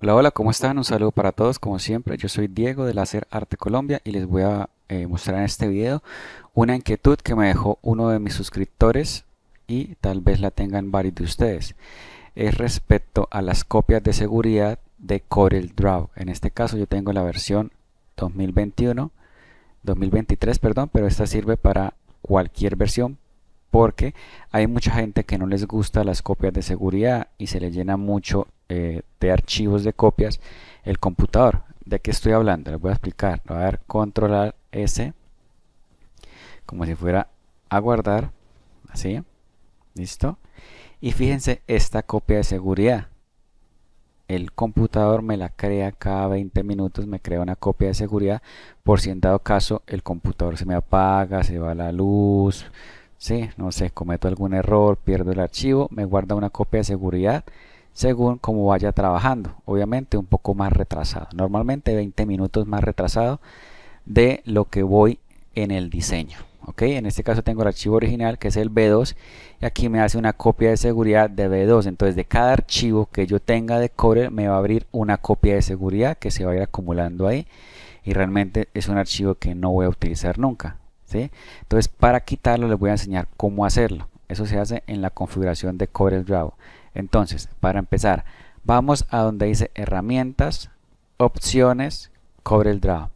Hola, hola, ¿cómo están? Un saludo para todos, como siempre. Yo soy Diego de Láser Arte Colombia y les voy a eh, mostrar en este video una inquietud que me dejó uno de mis suscriptores y tal vez la tengan varios de ustedes. Es respecto a las copias de seguridad de CorelDRAW. En este caso yo tengo la versión 2021, 2023, perdón, pero esta sirve para cualquier versión porque hay mucha gente que no les gusta las copias de seguridad y se les llena mucho eh, de archivos de copias el computador. ¿De qué estoy hablando? Les voy a explicar. Voy a dar controlar S como si fuera a guardar. Así. ¿Listo? Y fíjense esta copia de seguridad. El computador me la crea cada 20 minutos, me crea una copia de seguridad por si en dado caso el computador se me apaga, se va la luz, ¿sí? no sé, cometo algún error, pierdo el archivo, me guarda una copia de seguridad según cómo vaya trabajando. Obviamente un poco más retrasado. Normalmente 20 minutos más retrasado de lo que voy en el diseño. ¿ok? En este caso tengo el archivo original que es el B2 y aquí me hace una copia de seguridad de B2. Entonces de cada archivo que yo tenga de Corel me va a abrir una copia de seguridad que se va a ir acumulando ahí y realmente es un archivo que no voy a utilizar nunca. ¿sí? Entonces para quitarlo les voy a enseñar cómo hacerlo. Eso se hace en la configuración de CorelDRAW. Entonces, para empezar, vamos a donde dice herramientas, opciones, CorelDRAW.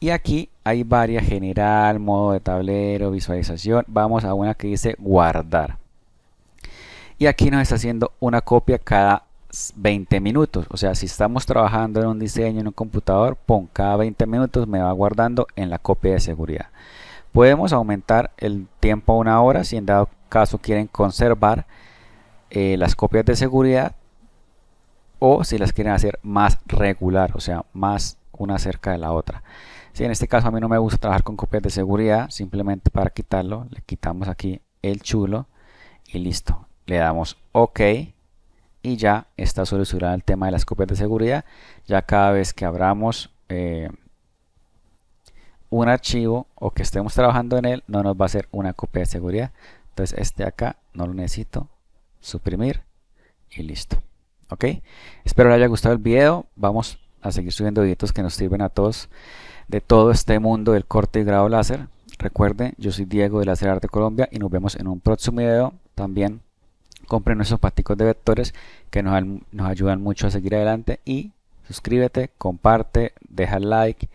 Y aquí hay varias, general, modo de tablero, visualización. Vamos a una que dice guardar. Y aquí nos está haciendo una copia cada 20 minutos. O sea, si estamos trabajando en un diseño en un computador, pon cada 20 minutos me va guardando en la copia de seguridad. Podemos aumentar el tiempo a una hora si en dado caso quieren conservar eh, las copias de seguridad o si las quieren hacer más regular, o sea, más una cerca de la otra. Si en este caso a mí no me gusta trabajar con copias de seguridad, simplemente para quitarlo, le quitamos aquí el chulo y listo. Le damos OK y ya está solucionado el tema de las copias de seguridad. Ya cada vez que abramos eh, un archivo o que estemos trabajando en él, no nos va a hacer una copia de seguridad. Entonces este acá no lo necesito, suprimir y listo. ¿Ok? Espero les haya gustado el video. Vamos a seguir subiendo videos que nos sirven a todos de todo este mundo del corte y grado láser. Recuerden, yo soy Diego de Láser Arte Colombia y nos vemos en un próximo video. También compren nuestros paticos de vectores que nos, nos ayudan mucho a seguir adelante y suscríbete, comparte, deja like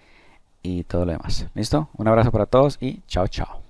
y todo lo demás. ¿Listo? Un abrazo para todos y chao, chao.